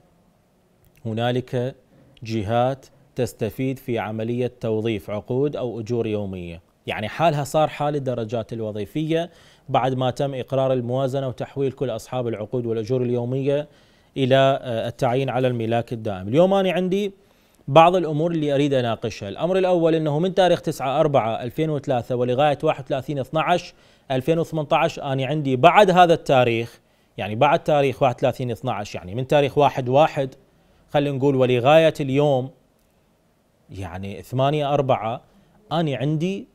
هنالك جهات تستفيد في عملية توظيف عقود أو أجور يومية يعني حالها صار حال الدرجات الوظيفية بعد ما تم إقرار الموازنة وتحويل كل أصحاب العقود والأجور اليومية إلى آه، التعيين على الملاك الدائم اليوم أنا عندي بعض الأمور اللي أريد أناقشها الأمر الأول أنه من تاريخ 9 4 2003 ولغاية 31 12 2018 أنا عندي بعد هذا التاريخ يعني بعد تاريخ 31 12 يعني من تاريخ 1 1 خلينا نقول ولغايه اليوم يعني 8 4 انا عندي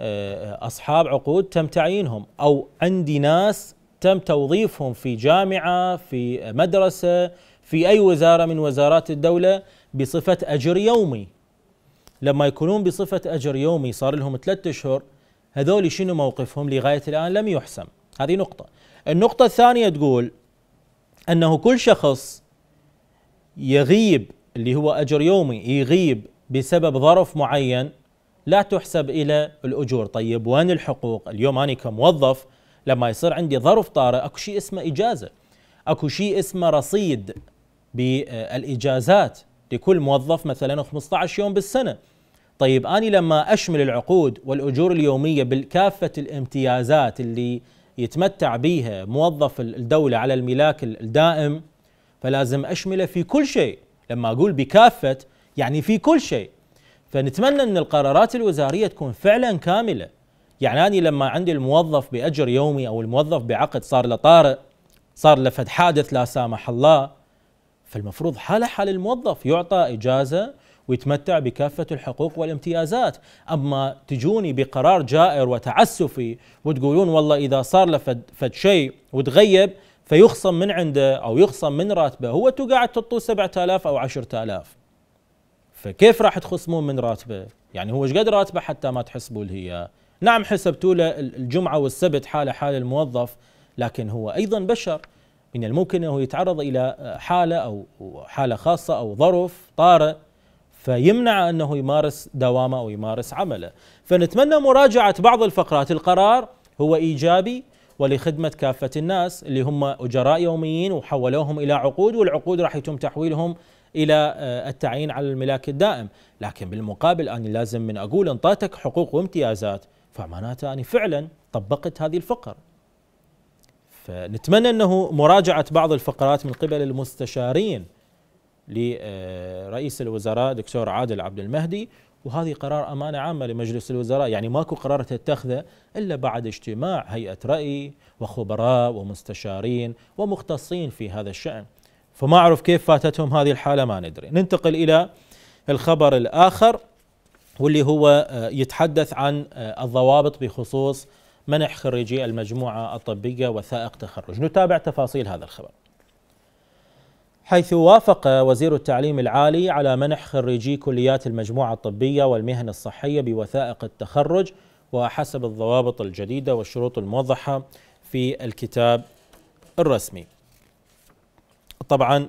آه، اصحاب عقود تم تعيينهم او عندي ناس تم توظيفهم في جامعه في مدرسه في اي وزاره من وزارات الدوله بصفه اجر يومي لما يكونون بصفه اجر يومي صار لهم ثلاثة اشهر هذول شنو موقفهم لغايه الان لم يحسم هذه نقطه النقطه الثانيه تقول انه كل شخص يغيب اللي هو أجر يومي يغيب بسبب ظرف معين لا تحسب إلى الأجور طيب وين الحقوق اليوم أنا كموظف لما يصير عندي ظرف طارئ أكو شيء اسمه إجازة أكو شيء اسمه رصيد بالإجازات لكل موظف مثلا 15 يوم بالسنة طيب أنا لما أشمل العقود والأجور اليومية بالكافة الامتيازات اللي يتمتع بها موظف الدولة على الملاك الدائم فلازم أشمله في كل شيء لما أقول بكافة يعني في كل شيء فنتمنى أن القرارات الوزارية تكون فعلا كاملة يعني أنا لما عندي الموظف بأجر يومي أو الموظف بعقد صار له طارئ صار له فد حادث لا سامح الله فالمفروض حاله حال الموظف يعطى إجازة ويتمتع بكافة الحقوق والامتيازات أما تجوني بقرار جائر وتعسفي وتقولون والله إذا صار له فد شيء وتغيب فيخصم من عنده او يخصم من راتبه هو انتم قاعد تعطوه 7000 او 10000 فكيف راح تخصمون من راتبه؟ يعني هو ايش قد راتبه حتى ما تحسبوا له اياه؟ نعم حسبتوا له الجمعه والسبت حاله حال الموظف لكن هو ايضا بشر من الممكن انه يتعرض الى آه، حاله او حاله خاصه او ظرف طارئ فيمنع انه يمارس دوامه او يمارس عمله، فنتمنى مراجعه بعض الفقرات، القرار هو ايجابي ولخدمة كافة الناس اللي هم أجراء يوميين وحولوهم إلى عقود والعقود راح يتم تحويلهم إلى آه، التعيين على الملاك الدائم لكن بالمقابل أنا لازم من أقول انطيتك حقوق وامتيازات فمعناته أنا فعلا طبقت هذه الفقر فنتمنى أنه مراجعة بعض الفقرات من قبل المستشارين لرئيس آه، الوزراء دكتور عادل عبد المهدي وهذه قرار أمانة عامة لمجلس الوزراء يعني ماكو قرار تتخذه إلا بعد اجتماع هيئة رأي وخبراء ومستشارين ومختصين في هذا الشأن فما أعرف كيف فاتتهم هذه الحالة ما ندري ننتقل إلى الخبر الآخر واللي هو آه، يتحدث عن آه، الضوابط بخصوص منح خريجي المجموعة الطبية وثائق تخرج نتابع تفاصيل هذا الخبر حيث وافق وزير التعليم العالي على منح خريجي كليات المجموعة الطبية والمهن الصحية بوثائق التخرج وحسب الضوابط الجديدة والشروط الموضحة في الكتاب الرسمي طبعا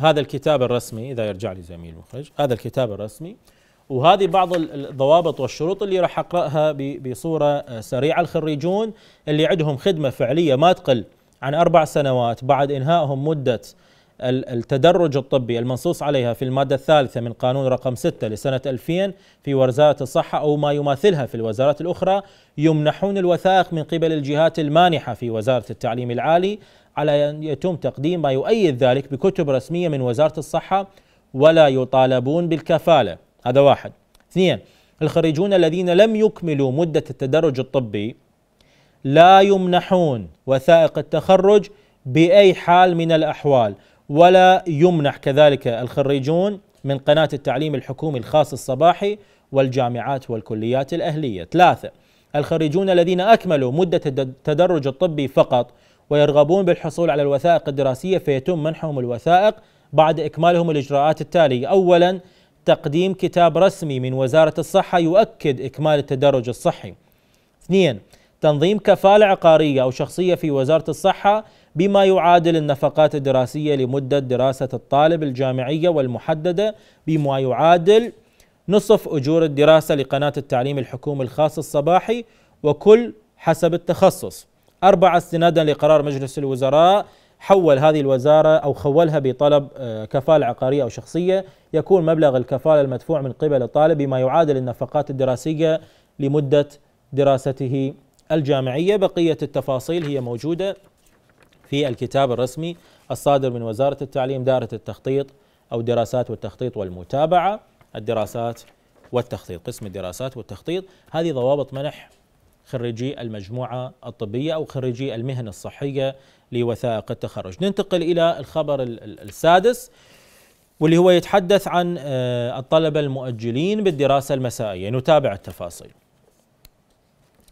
هذا الكتاب الرسمي إذا يرجع لي زميل المخرج هذا الكتاب الرسمي وهذه بعض الضوابط والشروط اللي راح اقراها بصوره سريعه الخريجون اللي عندهم خدمه فعليه ما تقل عن أربع سنوات بعد إنهائهم مدة التدرج الطبي المنصوص عليها في المادة الثالثة من قانون رقم 6 لسنة 2000 في وزارة الصحة أو ما يماثلها في الوزارات الأخرى يمنحون الوثائق من قبل الجهات المانحة في وزارة التعليم العالي على أن يتم تقديم ما يؤيد ذلك بكتب رسمية من وزارة الصحة ولا يطالبون بالكفالة هذا واحد اثنين الخريجون الذين لم يكملوا مدة التدرج الطبي لا يمنحون وثائق التخرج باي حال من الاحوال ولا يمنح كذلك الخريجون من قناه التعليم الحكومي الخاص الصباحي والجامعات والكليات الاهليه. ثلاثه الخريجون الذين اكملوا مده التدرج الطبي فقط ويرغبون بالحصول على الوثائق الدراسيه فيتم منحهم الوثائق بعد اكمالهم الاجراءات التاليه: اولا تقديم كتاب رسمي من وزاره الصحه يؤكد اكمال التدرج الصحي. اثنين تنظيم كفالة عقارية أو شخصية في وزارة الصحة بما يعادل النفقات الدراسية لمدة دراسة الطالب الجامعية والمحددة بما يعادل نصف أجور الدراسة لقناة التعليم الحكومي الخاص الصباحي وكل حسب التخصص أربعة استنادا لقرار مجلس الوزراء حول هذه الوزارة أو خولها بطلب آه، كفالة عقارية أو شخصية يكون مبلغ الكفالة المدفوع من قبل الطالب بما يعادل النفقات الدراسية لمدة دراسته الجامعية بقية التفاصيل هي موجودة في الكتاب الرسمي الصادر من وزارة التعليم دائرة التخطيط أو دراسات والتخطيط والمتابعة الدراسات والتخطيط قسم الدراسات والتخطيط هذه ضوابط منح خريجي المجموعة الطبية أو خريجي المهن الصحية لوثائق التخرج ننتقل إلى الخبر السادس واللي هو يتحدث عن آه، الطلبة المؤجلين بالدراسة المسائية نتابع التفاصيل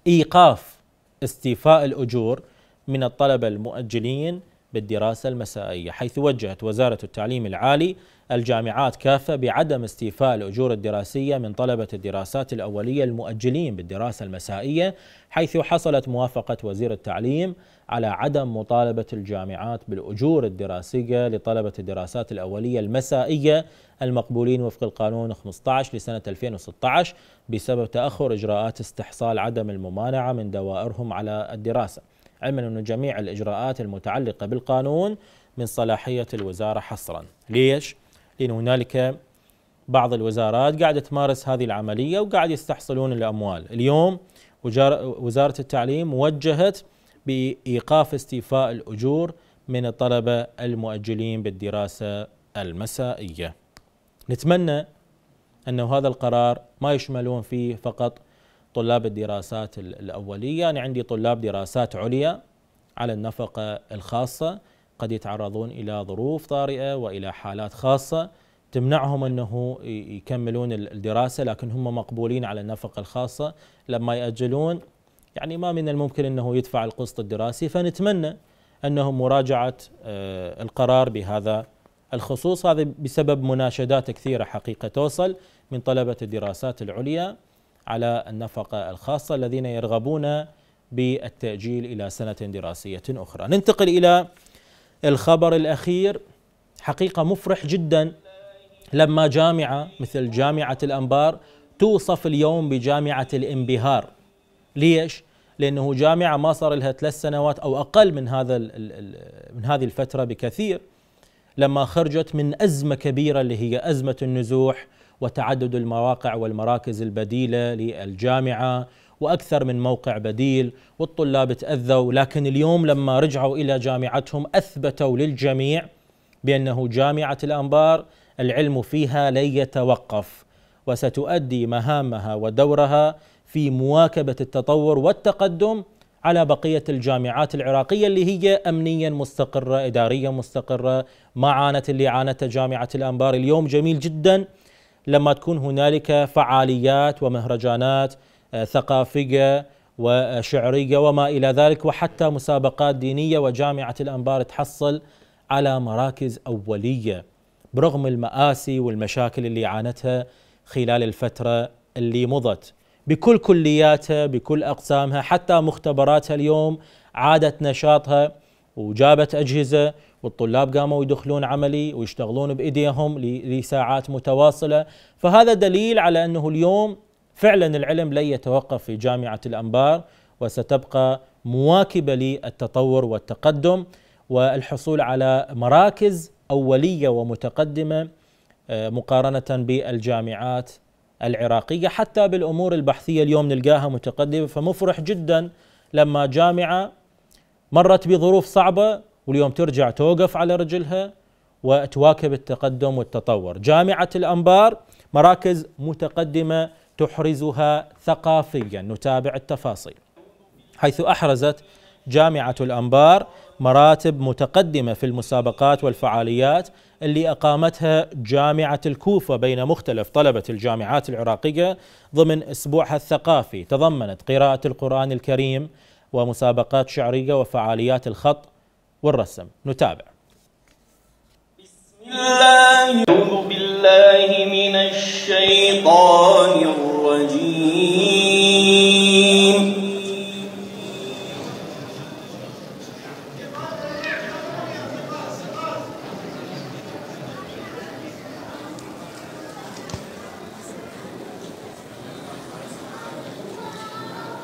ايقاف استيفاء الاجور من الطلبه المؤجلين بالدراسة المسائية حيث وجهت وزارة التعليم العالي الجامعات كافة بعدم استيفاء الأجور الدراسية من طلبة الدراسات الأولية المؤجلين بالدراسة المسائية حيث حصلت موافقة وزير التعليم على عدم مطالبة الجامعات بالأجور الدراسية لطلبة الدراسات الأولية المسائية المقبولين وفق القانون 15 لسنة 2016 بسبب تأخر إجراءات استحصال عدم الممانعة من دوائرهم على الدراسة علما أن جميع الإجراءات المتعلقة بالقانون من صلاحية الوزارة حصرا ليش؟ لأن هنالك بعض الوزارات قاعدة تمارس هذه العملية وقاعد يستحصلون الأموال اليوم وزارة التعليم وجهت بإيقاف استيفاء الأجور من الطلبة المؤجلين بالدراسة المسائية نتمنى أن هذا القرار ما يشملون فيه فقط طلاب الدراسات الأولية أنا يعني عندي طلاب دراسات عليا على النفقة الخاصة قد يتعرضون إلى ظروف طارئة وإلى حالات خاصة تمنعهم أنه يكملون الدراسة لكن هم مقبولين على النفقة الخاصة لما يأجلون يعني ما من الممكن أنه يدفع القسط الدراسي فنتمنى أنهم مراجعة آه، القرار بهذا الخصوص هذا بسبب مناشدات كثيرة حقيقة توصل من طلبة الدراسات العليا على النفقة الخاصة الذين يرغبون بالتأجيل إلى سنة دراسية أخرى ننتقل إلى الخبر الأخير حقيقة مفرح جدا لما جامعة مثل جامعة الأنبار توصف اليوم بجامعة الانبهار ليش؟ لأنه جامعة ما صار لها ثلاث سنوات أو أقل من هذا من هذه الفترة بكثير لما خرجت من أزمة كبيرة اللي هي أزمة النزوح وتعدد المواقع والمراكز البديله للجامعه واكثر من موقع بديل والطلاب تاذوا لكن اليوم لما رجعوا الى جامعتهم اثبتوا للجميع بانه جامعه الانبار العلم فيها لن يتوقف وستؤدي مهامها ودورها في مواكبه التطور والتقدم على بقيه الجامعات العراقيه اللي هي امنيا مستقره اداريا مستقره ما عانت اللي عانته جامعه الانبار اليوم جميل جدا لما تكون هنالك فعاليات ومهرجانات آه، ثقافيه وشعريه وما الى ذلك وحتى مسابقات دينيه وجامعه الانبار تحصل على مراكز اوليه برغم المآسي والمشاكل اللي عانتها خلال الفتره اللي مضت بكل كلياتها بكل اقسامها حتى مختبراتها اليوم عادت نشاطها وجابت اجهزه والطلاب قاموا يدخلون عملي ويشتغلون بايديهم لساعات متواصله فهذا دليل على انه اليوم فعلا العلم لن يتوقف في جامعه الانبار وستبقى مواكبه للتطور والتقدم والحصول على مراكز اوليه ومتقدمه آه، مقارنه بالجامعات العراقيه حتى بالامور البحثيه اليوم نلقاها متقدمه فمفرح جدا لما جامعه مرت بظروف صعبه واليوم ترجع توقف على رجلها وتواكب التقدم والتطور جامعة الأنبار مراكز متقدمة تحرزها ثقافيا نتابع التفاصيل حيث أحرزت جامعة الأنبار مراتب متقدمة في المسابقات والفعاليات اللي أقامتها جامعة الكوفة بين مختلف طلبة الجامعات العراقية ضمن أسبوعها الثقافي تضمنت قراءة القرآن الكريم ومسابقات شعرية وفعاليات الخط والرسم نتابع بسم الله أعوذ بالله من الشيطان الرجيم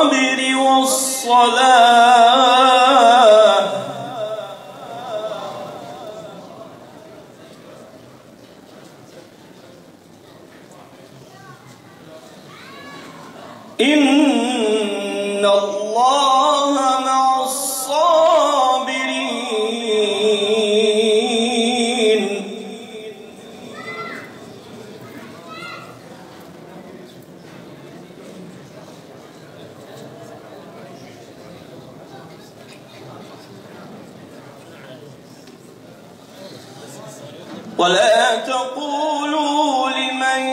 الصبر والصلاة ولا تقولوا لمن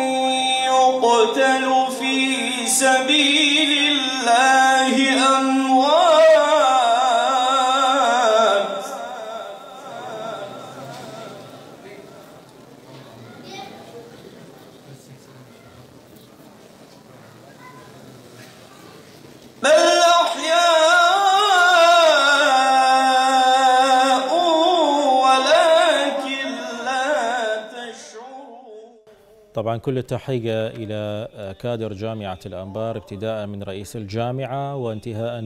يقتل في سبيل الله أنه طبعا كل التحية إلى آه، كادر جامعة الأنبار ابتداء من رئيس الجامعة وانتهاء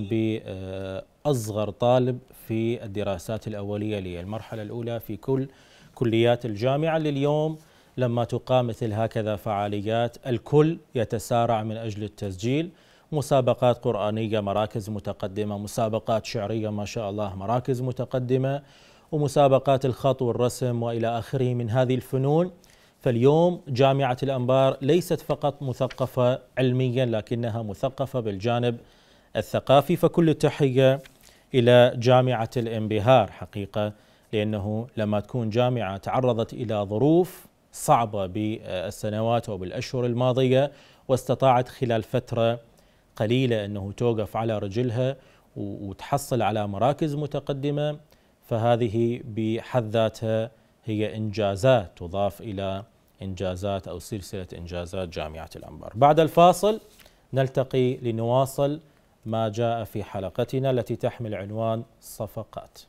بأصغر آه، طالب في الدراسات الأولية للمرحلة الأولى في كل كليات الجامعة لليوم لما تقام مثل هكذا فعاليات الكل يتسارع من أجل التسجيل مسابقات قرآنية مراكز متقدمة مسابقات شعرية ما شاء الله مراكز متقدمة ومسابقات الخط والرسم وإلى آخره من هذه الفنون فاليوم جامعة الأنبار ليست فقط مثقفة علميا لكنها مثقفة بالجانب الثقافي فكل التحية إلى جامعة الانبهار حقيقة لأنه لما تكون جامعة تعرضت إلى ظروف صعبة بالسنوات أو بالأشهر الماضية واستطاعت خلال فترة قليلة أنه توقف على رجلها وتحصل على مراكز متقدمة فهذه بحد ذاتها هي إنجازات تضاف إلى إنجازات أو سلسلة إنجازات جامعة الأنبار بعد الفاصل نلتقي لنواصل ما جاء في حلقتنا التي تحمل عنوان صفقات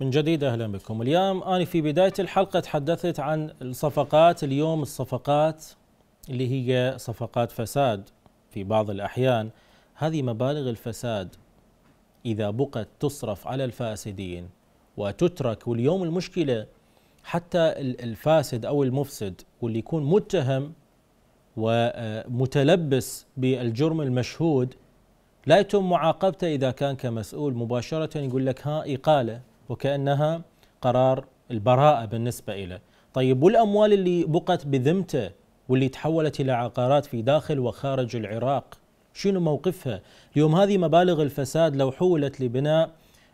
من جديد اهلا بكم اليوم انا في بدايه الحلقه تحدثت عن الصفقات اليوم الصفقات اللي هي صفقات فساد في بعض الاحيان هذه مبالغ الفساد اذا بقت تصرف على الفاسدين وتترك واليوم المشكله حتى الفاسد او المفسد واللي يكون متهم ومتلبس بالجرم المشهود لا يتم معاقبته اذا كان كمسؤول مباشره يقول لك ها اقاله وكأنها قرار البراءة بالنسبة له طيب والأموال اللي بقت بذمته واللي تحولت إلى عقارات في داخل وخارج العراق شنو موقفها اليوم هذه مبالغ الفساد لو حولت لبناء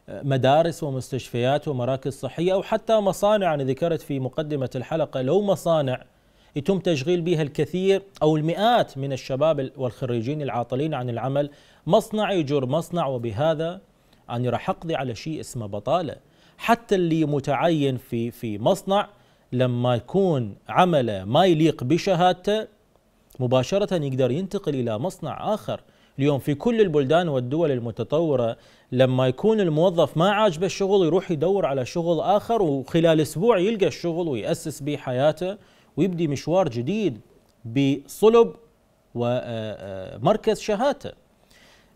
آه، مدارس ومستشفيات ومراكز صحية أو حتى مصانع أنا ذكرت في مقدمة الحلقة لو مصانع يتم تشغيل بها الكثير أو المئات من الشباب والخريجين العاطلين عن العمل مصنع يجر مصنع وبهذا أني راح أقضي على شيء اسمه بطالة حتى اللي متعين في في مصنع لما يكون عمله ما يليق بشهادته مباشرة يقدر ينتقل إلى مصنع آخر اليوم في كل البلدان والدول المتطورة لما يكون الموظف ما عاجبه الشغل يروح يدور على شغل آخر وخلال أسبوع يلقى الشغل ويأسس به حياته ويبدي مشوار جديد بصلب ومركز شهادته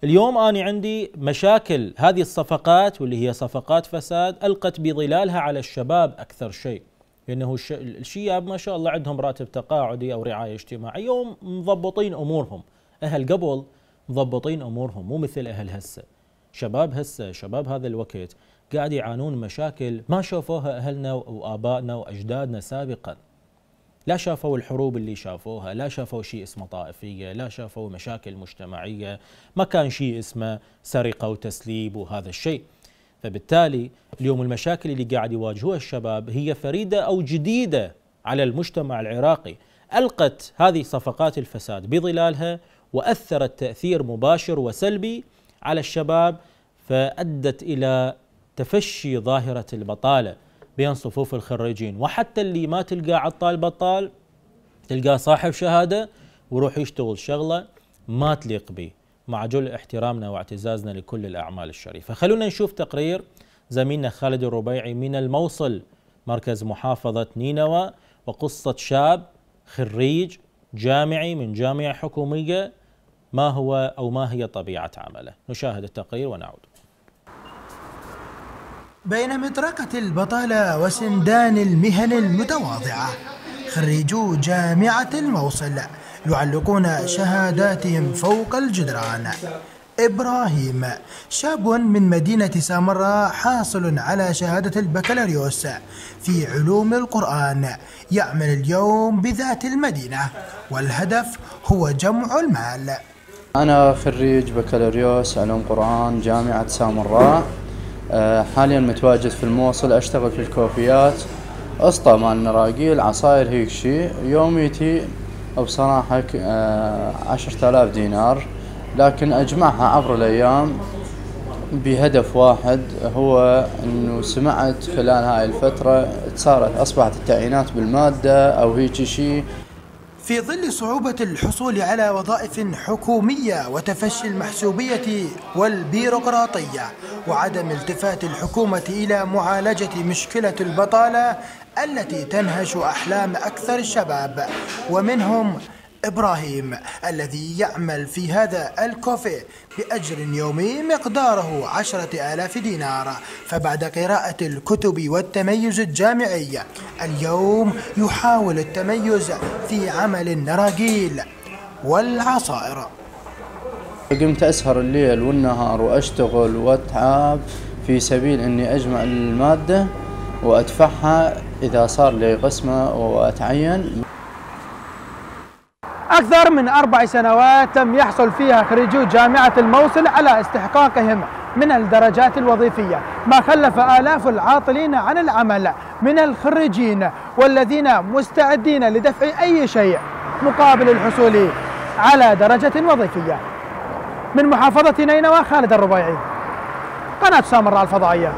اليوم أنا عندي مشاكل هذه الصفقات واللي هي صفقات فساد ألقت بظلالها على الشباب أكثر شيء لأنه الشياب ما شاء الله عندهم راتب تقاعدي أو رعاية اجتماعية ومضبطين أمورهم أهل قبل مضبطين أمورهم مو مثل أهل هسه شباب هسه شباب هذا الوقت قاعد يعانون مشاكل ما شافوها أهلنا وآبائنا وأجدادنا سابقاً لا شافوا الحروب اللي شافوها لا شافوا شيء اسمه طائفية لا شافوا مشاكل مجتمعية ما كان شيء اسمه سرقة وتسليب وهذا الشيء فبالتالي اليوم المشاكل اللي قاعد يواجهوها الشباب هي فريدة أو جديدة على المجتمع العراقي ألقت هذه صفقات الفساد بظلالها وأثرت تأثير مباشر وسلبي على الشباب فأدت إلى تفشي ظاهرة البطالة بين صفوف الخريجين وحتى اللي ما تلقاه عطال بطال تلقاه صاحب شهاده ويروح يشتغل شغله ما تليق به مع جل احترامنا واعتزازنا لكل الاعمال الشريفه خلونا نشوف تقرير زميلنا خالد الربيعي من الموصل مركز محافظه نينوى وقصه شاب خريج جامعي من جامعه حكوميه ما هو او ما هي طبيعه عمله نشاهد التقرير ونعود بين مطرقة البطالة وسندان المهن المتواضعة خريجو جامعة الموصل يعلقون شهاداتهم فوق الجدران إبراهيم شاب من مدينة سامراء حاصل على شهادة البكالوريوس في علوم القرآن يعمل اليوم بذات المدينة والهدف هو جمع المال أنا خريج بكالوريوس علوم قرآن جامعة سامراء آه، حاليا متواجد في الموصل اشتغل في الكوفيات اسطى مال نراقيل عصاير هيك شي يوميتي بصراحة آه، عشرة آلاف دينار لكن أجمعها عبر الأيام بهدف واحد هو أنه سمعت خلال هاي الفترة صارت أصبحت التعيينات بالمادة أو هيجي شي في ظل صعوبة الحصول على وظائف حكومية وتفشي المحسوبية والبيروقراطية وعدم التفات الحكومة إلى معالجة مشكلة البطالة التي تنهش أحلام أكثر الشباب ومنهم إبراهيم الذي يعمل في هذا الكوفي بأجر يومي مقداره عشرة آلاف دينار فبعد قراءة الكتب والتميز الجامعي اليوم يحاول التميز في عمل النراجيل والعصائر قمت أسهر الليل والنهار وأشتغل وأتعب في سبيل أني أجمع المادة وأدفعها إذا صار لي قسمة وأتعين أكثر من أربع سنوات تم يحصل فيها خريجو جامعة الموصل على استحقاقهم من الدرجات الوظيفية ما خلف آلاف العاطلين عن العمل من الخريجين والذين مستعدين لدفع أي شيء مقابل الحصول على درجة وظيفية من محافظة نينوى خالد الربيعي قناة سامراء الفضائية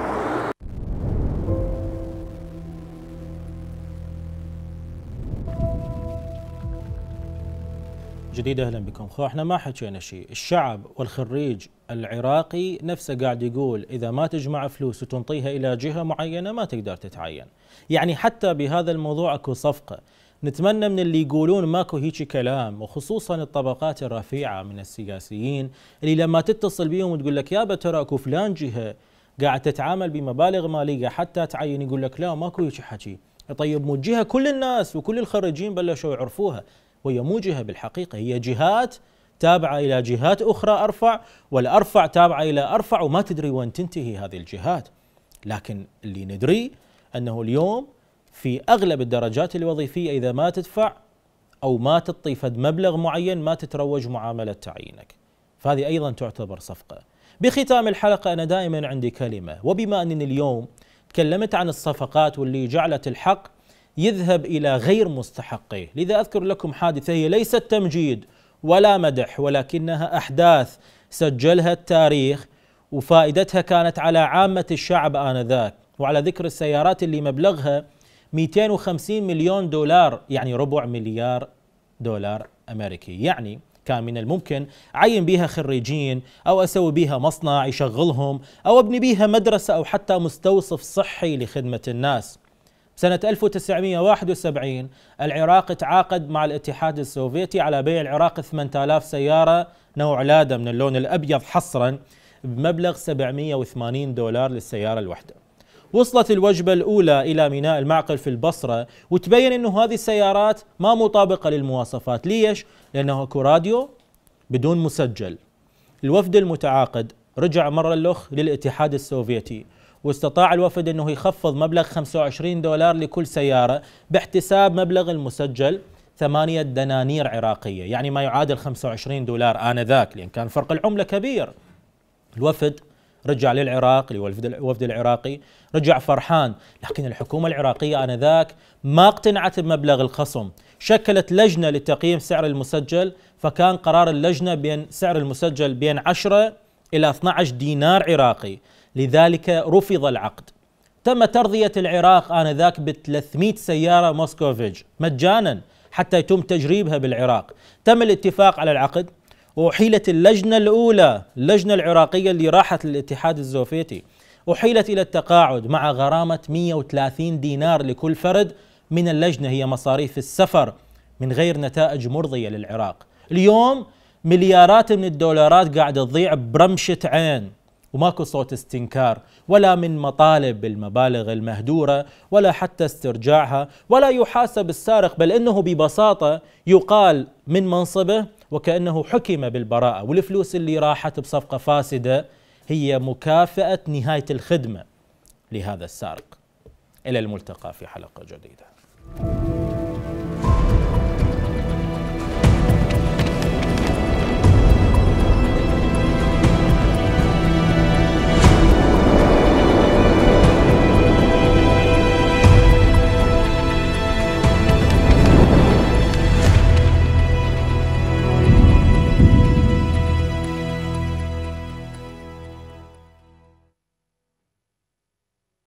جديد اهلا بكم خو احنا ما حكينا شيء الشعب والخريج العراقي نفسه قاعد يقول اذا ما تجمع فلوس وتنطيها الى جهه معينه ما تقدر تتعين يعني حتى بهذا الموضوع اكو صفقه نتمنى من اللي يقولون ماكو هيجي كلام وخصوصا الطبقات الرفيعه من السياسيين اللي لما تتصل بيهم وتقول لك يابا ترى اكو فلان جهه قاعد تتعامل بمبالغ ماليه حتى تعين يقول لك لا ماكو هيجي حكي طيب مو الجهه كل الناس وكل الخريجين بلشوا يعرفوها وهي مو جهة بالحقيقة هي جهات تابعة إلى جهات أخرى أرفع والأرفع تابعة إلى أرفع وما تدري وين تنتهي هذه الجهات لكن اللي ندري أنه اليوم في أغلب الدرجات الوظيفية إذا ما تدفع أو ما تعطي فد مبلغ معين ما تتروج معاملة تعيينك فهذه أيضا تعتبر صفقة بختام الحلقة أنا دائما عندي كلمة وبما أنني اليوم تكلمت عن الصفقات واللي جعلت الحق يذهب الى غير مستحقيه، لذا اذكر لكم حادثه هي ليست تمجيد ولا مدح ولكنها احداث سجلها التاريخ وفائدتها كانت على عامه الشعب انذاك، وعلى ذكر السيارات اللي مبلغها 250 مليون دولار يعني ربع مليار دولار امريكي، يعني كان من الممكن عين بها خريجين أو أسوي بها مصنع يشغلهم أو أبني بها مدرسة أو حتى مستوصف صحي لخدمة الناس سنة 1971 العراق تعاقد مع الاتحاد السوفيتي على بيع العراق 8000 سيارة نوع لادا من اللون الأبيض حصرا بمبلغ 780 دولار للسيارة الواحدة وصلت الوجبة الأولى إلى ميناء المعقل في البصرة وتبين أنه هذه السيارات ما مطابقة للمواصفات ليش؟ لأنه أكو راديو بدون مسجل الوفد المتعاقد رجع مرة الأخ للاتحاد السوفيتي واستطاع الوفد أنه يخفض مبلغ 25 دولار لكل سيارة باحتساب مبلغ المسجل ثمانية دنانير عراقية يعني ما يعادل 25 دولار آنذاك لأن كان فرق العملة كبير الوفد رجع للعراق الوفد العراقي رجع فرحان لكن الحكومة العراقية آنذاك ما اقتنعت بمبلغ الخصم شكلت لجنة لتقييم سعر المسجل فكان قرار اللجنة بين سعر المسجل بين 10 إلى 12 دينار عراقي لذلك رفض العقد تم ترضية العراق آنذاك ب 300 سيارة موسكوفيج مجانا حتى يتم تجريبها بالعراق تم الاتفاق على العقد وحيلت اللجنة الأولى اللجنة العراقية اللي راحت للاتحاد السوفيتي أحيلت إلى التقاعد مع غرامة 130 دينار لكل فرد من اللجنة هي مصاريف السفر من غير نتائج مرضية للعراق اليوم مليارات من الدولارات قاعدة تضيع برمشة عين وماكو صوت استنكار ولا من مطالب بالمبالغ المهدورة ولا حتى استرجاعها ولا يحاسب السارق بل إنه ببساطة يقال من منصبه وكأنه حكم بالبراءة والفلوس اللي راحت بصفقة فاسدة هي مكافأة نهاية الخدمة لهذا السارق إلى الملتقى في حلقة جديدة